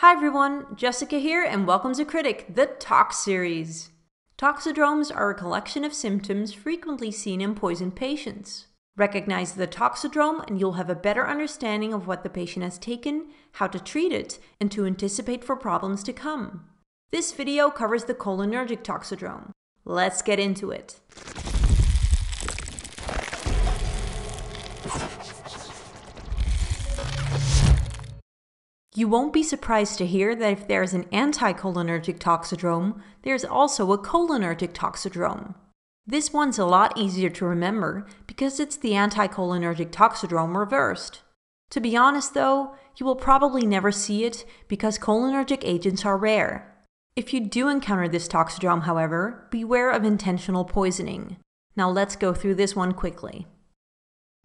Hi everyone, Jessica here, and welcome to Critic, the Talk series. Toxidromes are a collection of symptoms frequently seen in poisoned patients. Recognize the toxidrome, and you'll have a better understanding of what the patient has taken, how to treat it, and to anticipate for problems to come. This video covers the cholinergic toxidrome. Let's get into it. You won't be surprised to hear that if there is an anticholinergic toxidrome, there's also a cholinergic toxidrome. This one's a lot easier to remember because it's the anticholinergic toxidrome reversed. To be honest though, you will probably never see it because cholinergic agents are rare. If you do encounter this toxidrome, however, beware of intentional poisoning. Now let's go through this one quickly.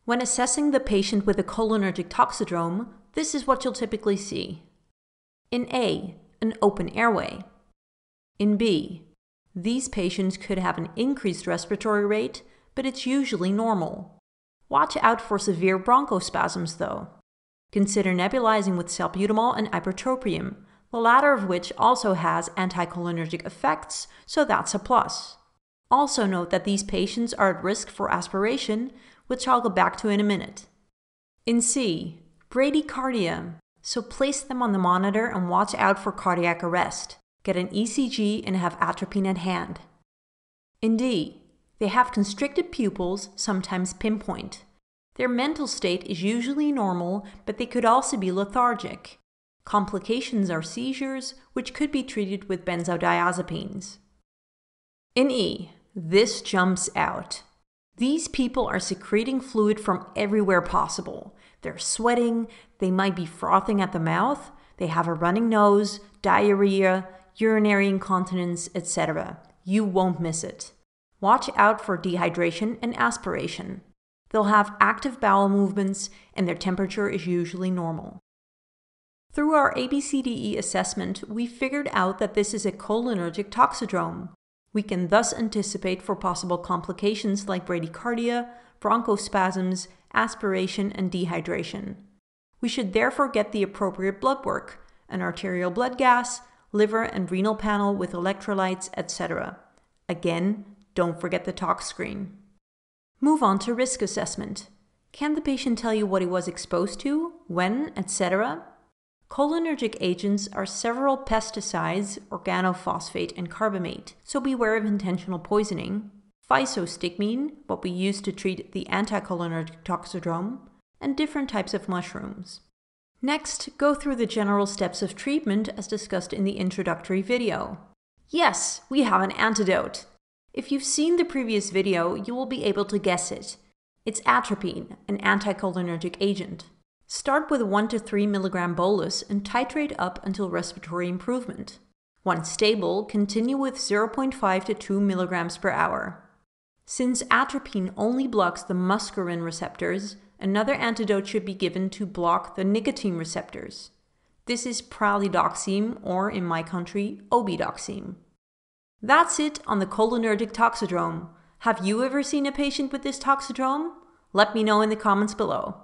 When assessing the patient with a cholinergic toxidrome, this is what you'll typically see. In A, an open airway. In B, these patients could have an increased respiratory rate, but it's usually normal. Watch out for severe bronchospasms, though. Consider nebulizing with salbutamol and ipratropium, the latter of which also has anticholinergic effects, so that's a plus. Also note that these patients are at risk for aspiration, which I'll go back to in a minute. In C, bradycardia, so place them on the monitor and watch out for cardiac arrest. Get an ECG and have atropine at hand. In D, they have constricted pupils, sometimes pinpoint. Their mental state is usually normal, but they could also be lethargic. Complications are seizures, which could be treated with benzodiazepines. In E, this jumps out. These people are secreting fluid from everywhere possible. They're sweating, they might be frothing at the mouth, they have a running nose, diarrhea, urinary incontinence, etc. You won't miss it. Watch out for dehydration and aspiration. They'll have active bowel movements and their temperature is usually normal. Through our ABCDE assessment, we figured out that this is a cholinergic toxidrome, we can thus anticipate for possible complications like bradycardia, bronchospasms, aspiration, and dehydration. We should therefore get the appropriate blood work, an arterial blood gas, liver and renal panel with electrolytes, etc. Again, don't forget the tox screen. Move on to risk assessment. Can the patient tell you what he was exposed to, when, etc.? Cholinergic agents are several pesticides, organophosphate and carbamate, so beware of intentional poisoning. Physostigmine, what we use to treat the anticholinergic toxidrome, and different types of mushrooms. Next, go through the general steps of treatment as discussed in the introductory video. Yes, we have an antidote! If you've seen the previous video, you will be able to guess it. It's atropine, an anticholinergic agent. Start with a 1 to 3 mg bolus and titrate up until respiratory improvement. Once stable, continue with 0.5 to 2 mg per hour. Since atropine only blocks the muscarine receptors, another antidote should be given to block the nicotine receptors. This is pralidoxime, or in my country, obidoxime. That's it on the cholinergic toxidrome. Have you ever seen a patient with this toxidrome? Let me know in the comments below.